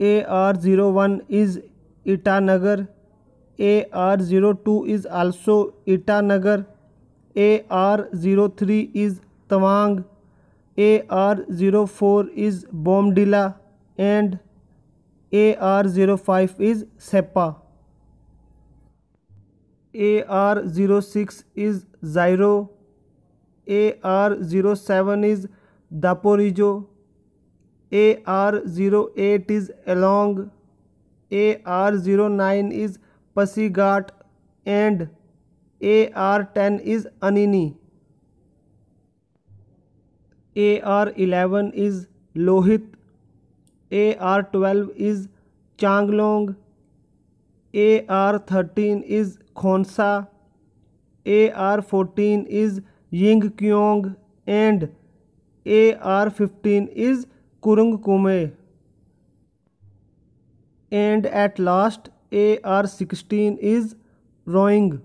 A R zero one is Itanagar A R zero two is also Itanagar A R zero three is Tawang A R zero four is Bomdila and A R zero five is Seppa A R zero six is Ziro A R zero seven is Daporijo A R zero eight is Along A R zero nine is Pasighat and A R ten is Anini A R eleven is Lohit A R twelve is Changlang A R thirteen is Khonsa A R fourteen is Yingkiong and A R fifteen is Kurung Kumey and at last A R sixteen is rowing